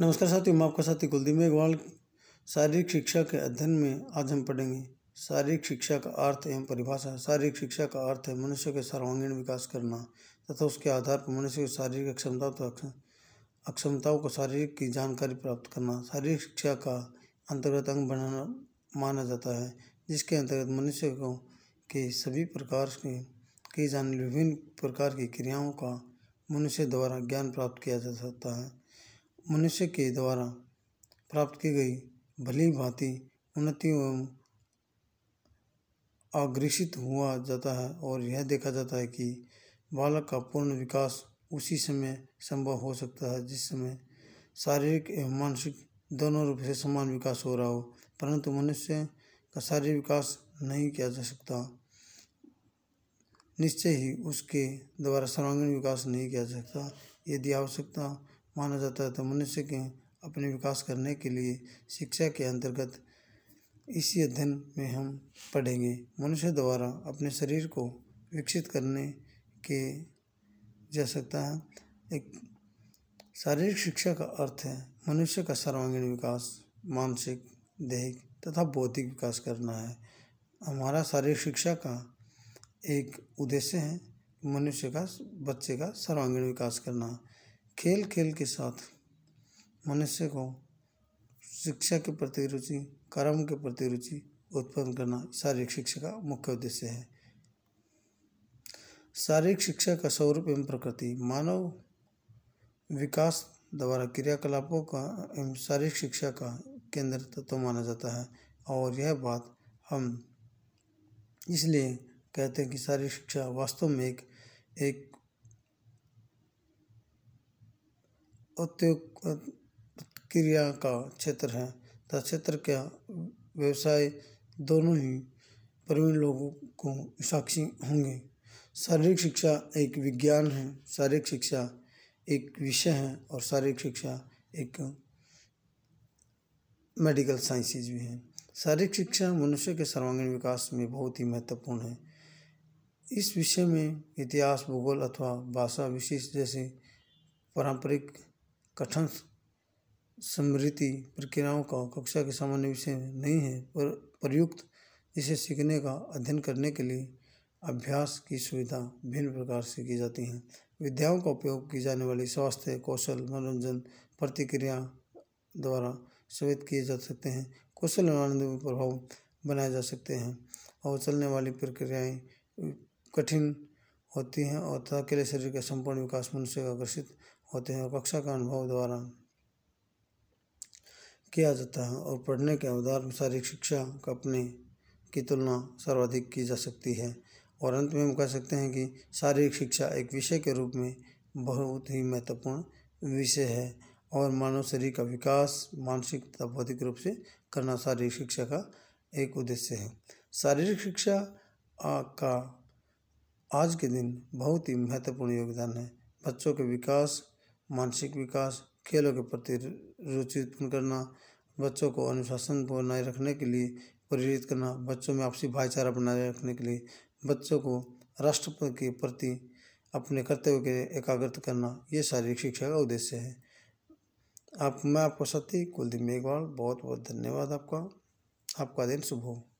नमस्कार साथियों मैं आपका साथी कुलदीप मेघवाल शारीरिक शिक्षा के अध्ययन में आज हम पढ़ेंगे शारीरिक शिक्षा का अर्थ एवं परिभाषा शारीरिक शिक्षा का अर्थ है मनुष्य के सर्वांगीण विकास करना तथा उसके आधार पर मनुष्य की शारीरिक अक्षमता तो अक्षमताओं को शारीरिक की जानकारी प्राप्त करना शारीरिक शिक्षा का अंतर्गत अंग बनाना माना जाता है जिसके अंतर्गत मनुष्य को के सभी प्रकार के की जाने विभिन्न प्रकार की क्रियाओं का मनुष्य द्वारा ज्ञान प्राप्त किया जा सकता है मनुष्य के द्वारा प्राप्त की गई भली भांति उन्नति एवं आग्रसित हुआ जाता है और यह देखा जाता है कि बालक का पूर्ण विकास उसी समय संभव हो सकता है जिस समय शारीरिक एवं मानसिक दोनों रूप से समान विकास हो रहा हो परंतु मनुष्य का शारीरिक विकास नहीं किया जा सकता निश्चय ही उसके द्वारा सर्वांगीण विकास नहीं किया जा सकता यदि आवश्यकता माना जाता है तो मनुष्य के अपने विकास करने के लिए शिक्षा के अंतर्गत इसी अध्ययन में हम पढ़ेंगे मनुष्य द्वारा अपने शरीर को विकसित करने के जा सकता है एक शारीरिक शिक्षा का अर्थ है मनुष्य का सर्वांगीण विकास मानसिक दैहिक तथा बौद्धिक विकास करना है हमारा शारीरिक शिक्षा का एक उद्देश्य है मनुष्य का बच्चे का सर्वांगीण विकास करना खेल खेल के साथ मनुष्य को शिक्षा के प्रति रुचि कर्म के प्रति रुचि उत्पन्न करना शारीरिक शिक्षा का मुख्य उद्देश्य है शारीरिक शिक्षा का स्वरूप एवं प्रकृति मानव विकास द्वारा क्रियाकलापों का एवं शारीरिक शिक्षा का केंद्र तत्व तो माना जाता है और यह बात हम इसलिए कहते हैं कि शारीरिक शिक्षा वास्तव में एक एक उद्योग क्रिया का क्षेत्र है तथा तो क्षेत्र का व्यवसाय दोनों ही प्रवीण लोगों को साक्षी होंगे शारीरिक शिक्षा एक विज्ञान है शारीरिक शिक्षा एक विषय है और शारीरिक शिक्षा एक मेडिकल साइंसेज भी है शारीरिक शिक्षा मनुष्य के सर्वांगीण विकास में बहुत ही महत्वपूर्ण है इस विषय में इतिहास भूगोल अथवा भाषा विशेष जैसे पारंपरिक कथन स्मृति प्रक्रियाओं का कक्षा के सामान्य विषय नहीं है पर प्रयुक्त इसे सीखने का अध्ययन करने के लिए अभ्यास की सुविधा भिन्न प्रकार से की जाती है विद्याओं का उपयोग की जाने वाली स्वास्थ्य कौशल मनोरंजन प्रतिक्रिया द्वारा सवेद किए जा सकते हैं कौशल आनंद में प्रभाव बनाए जा सकते हैं और चलने वाली प्रक्रियाएं कठिन होती हैं और तथा के लिए शरीर का संपूर्ण विकास मनुष्य को आकर्षित होते हैं और कक्षा का अनुभव द्वारा किया जाता है और पढ़ने के अवधार शारीरिक शिक्षा का अपने की तुलना सर्वाधिक की जा सकती है और अंत में हम कह सकते हैं कि शारीरिक शिक्षा एक विषय के रूप में बहुत ही महत्वपूर्ण विषय है और मानव शरीर का विकास मानसिक तथा भौतिक रूप से करना शारीरिक शिक्षा का एक उद्देश्य है शारीरिक शिक्षा का आज के दिन बहुत ही महत्वपूर्ण योगदान है बच्चों के विकास मानसिक विकास खेलों के प्रति रुचि उत्पन्न करना बच्चों को अनुशासन बनाए रखने के लिए प्रेरित करना बच्चों में आपसी भाईचारा बनाए रखने के लिए बच्चों को राष्ट्र के प्रति अपने कर्तव्य के एकाग्रत करना ये शारीरिक शिक्षा का उद्देश्य है आप मैं आपका सत्य कुलदीप मेघवाल बहुत बहुत धन्यवाद आपका आपका दिन शुभ हो